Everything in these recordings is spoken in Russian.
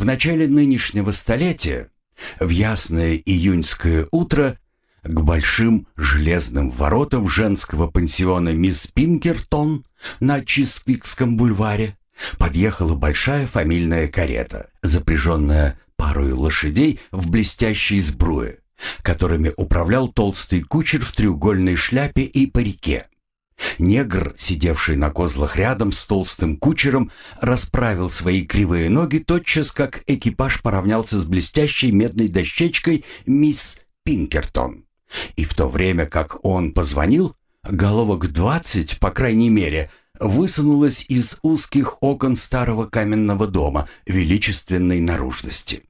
В начале нынешнего столетия, в ясное июньское утро, к большим железным воротам женского пансиона мисс Пинкертон на Чизквикском бульваре подъехала большая фамильная карета, запряженная парой лошадей в блестящей сбруе, которыми управлял толстый кучер в треугольной шляпе и парике. Негр, сидевший на козлах рядом с толстым кучером, расправил свои кривые ноги тотчас, как экипаж поравнялся с блестящей медной дощечкой «Мисс Пинкертон». И в то время, как он позвонил, головок двадцать, по крайней мере, высунулась из узких окон старого каменного дома величественной наружности.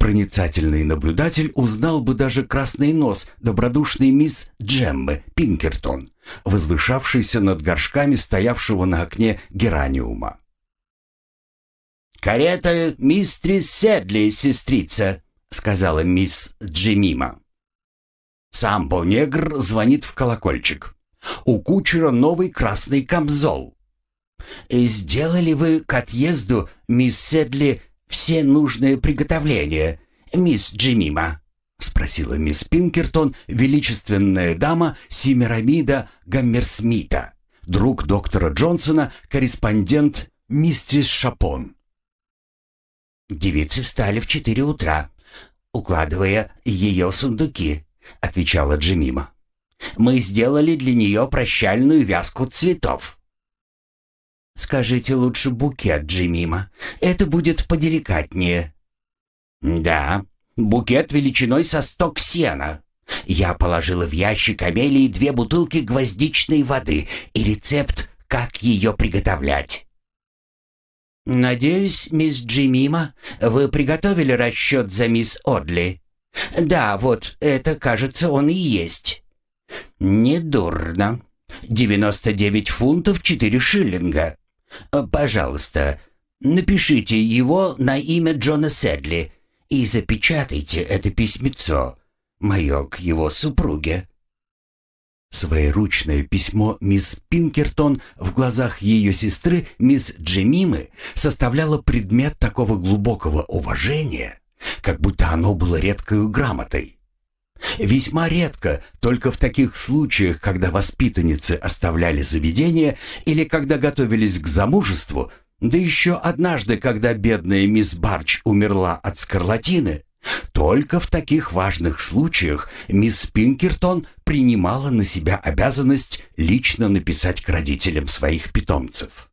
Проницательный наблюдатель узнал бы даже красный нос добродушной мисс Джеммы Пинкертон, возвышавшийся над горшками стоявшего на окне гераниума. «Карета мистрис Седли, сестрица», — сказала мисс Джимима. Самбо-негр звонит в колокольчик. У кучера новый красный камзол. И э, «Сделали вы к отъезду, мисс Седли, все нужные приготовления, мисс Джимима?» — спросила мисс Пинкертон, величественная дама Семирамида Гаммерсмита, друг доктора Джонсона, корреспондент мистерс Шапон. «Девицы встали в четыре утра, укладывая ее сундуки», — отвечала Джимима «Мы сделали для нее прощальную вязку цветов». «Скажите лучше букет, Джимима Это будет поделикатнее». «Да, букет величиной со сток сена. Я положила в ящик Амелии две бутылки гвоздичной воды и рецепт, как ее приготовлять. «Надеюсь, мисс Джимима, вы приготовили расчет за мисс Одли?» «Да, вот это, кажется, он и есть». «Недурно. 99 фунтов 4 шиллинга. Пожалуйста, напишите его на имя Джона Седли и запечатайте это письмецо, мое к его супруге». Своеручное письмо мисс Пинкертон в глазах ее сестры, мисс Джемимы, составляло предмет такого глубокого уважения, как будто оно было редкою грамотой. Весьма редко, только в таких случаях, когда воспитанницы оставляли заведение или когда готовились к замужеству, да еще однажды, когда бедная мисс Барч умерла от скарлатины, только в таких важных случаях мисс Пинкертон принимала на себя обязанность лично написать к родителям своих питомцев.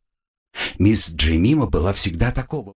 Мисс Джемима была всегда такого.